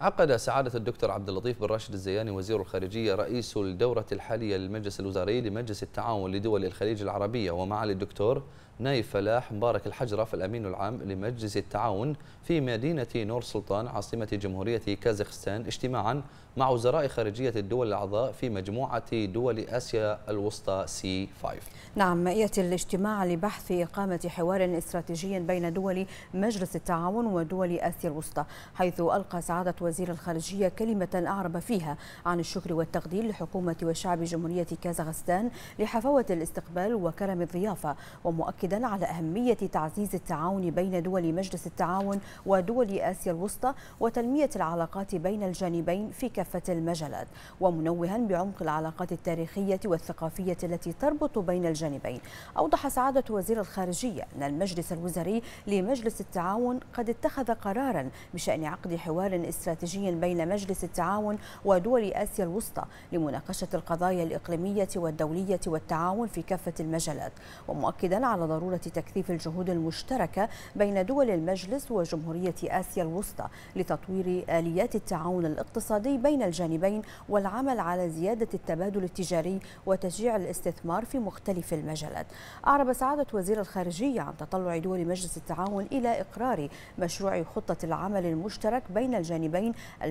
عقد سعادة الدكتور عبد اللطيف بن راشد الزياني وزير الخارجية رئيس الدورة الحالية للمجلس الوزاري لمجلس التعاون لدول الخليج العربية ومعالي الدكتور نايف فلاح مبارك الحجرف الأمين العام لمجلس التعاون في مدينة نور سلطان عاصمة جمهورية كازاخستان اجتماعا مع وزراء خارجية الدول الأعضاء في مجموعة دول آسيا الوسطى سي 5 نعم يأتي الاجتماع لبحث إقامة حوار استراتيجي بين دول مجلس التعاون ودول آسيا الوسطى حيث ألقى سعادة وزير الخارجية كلمة أعرب فيها عن الشكر والتقدير لحكومة وشعب جمهورية كازاخستان لحفاوة الاستقبال وكرم الضيافة ومؤكد مؤكدا على أهمية تعزيز التعاون بين دول مجلس التعاون ودول آسيا الوسطى وتنمية العلاقات بين الجانبين في كافة المجالات ومنوها بعمق العلاقات التاريخية والثقافية التي تربط بين الجانبين أوضح سعادة وزير الخارجية أن المجلس الوزاري لمجلس التعاون قد اتخذ قرارا بشأن عقد حوار استراتيجي بين مجلس التعاون ودول آسيا الوسطى لمناقشة القضايا الإقليمية والدولية والتعاون في كافة المجالات ومؤكدا على ضرورة تكثيف الجهود المشتركة بين دول المجلس وجمهورية آسيا الوسطى لتطوير آليات التعاون الاقتصادي بين الجانبين والعمل على زيادة التبادل التجاري وتشجيع الاستثمار في مختلف المجالات أعرب سعادة وزير الخارجية عن تطلع دول مجلس التعاون إلى إقرار مشروع خطة العمل المشترك بين الجانبين 2022-2026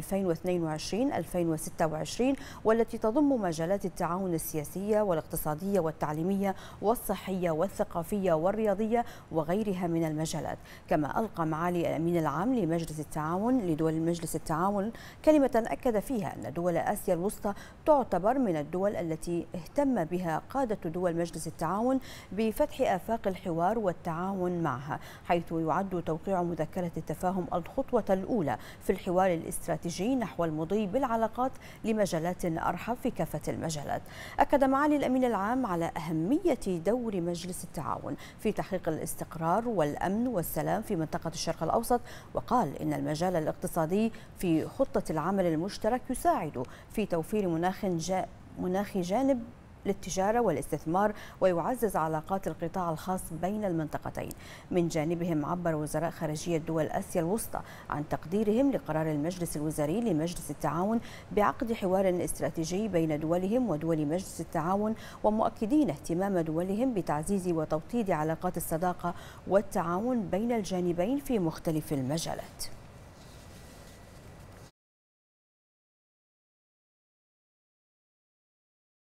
والتي تضم مجالات التعاون السياسية والاقتصادية والتعليمية والصحية والثقافية والرياضية وغيرها من المجالات كما ألقى معالي الأمين العام لمجلس التعاون لدول مجلس التعاون كلمة أكد فيها أن دول آسيا الوسطى تعتبر من الدول التي اهتم بها قادة دول مجلس التعاون بفتح آفاق الحوار والتعاون معها حيث يعد توقيع مذكرة التفاهم الخطوة الأولى في الحوار الاستراتيجي نحو المضي بالعلاقات لمجالات أرحب في كافة المجالات أكد معالي الأمين العام على أهمية دور مجلس التعاون في تحقيق الاستقرار والأمن والسلام في منطقة الشرق الأوسط وقال إن المجال الاقتصادي في خطة العمل المشترك يساعد في توفير مناخ مناخ جانب للتجارة والاستثمار ويعزز علاقات القطاع الخاص بين المنطقتين من جانبهم عبر وزراء خارجية دول آسيا الوسطى عن تقديرهم لقرار المجلس الوزاري لمجلس التعاون بعقد حوار استراتيجي بين دولهم ودول مجلس التعاون ومؤكدين اهتمام دولهم بتعزيز وتوطيد علاقات الصداقة والتعاون بين الجانبين في مختلف المجالات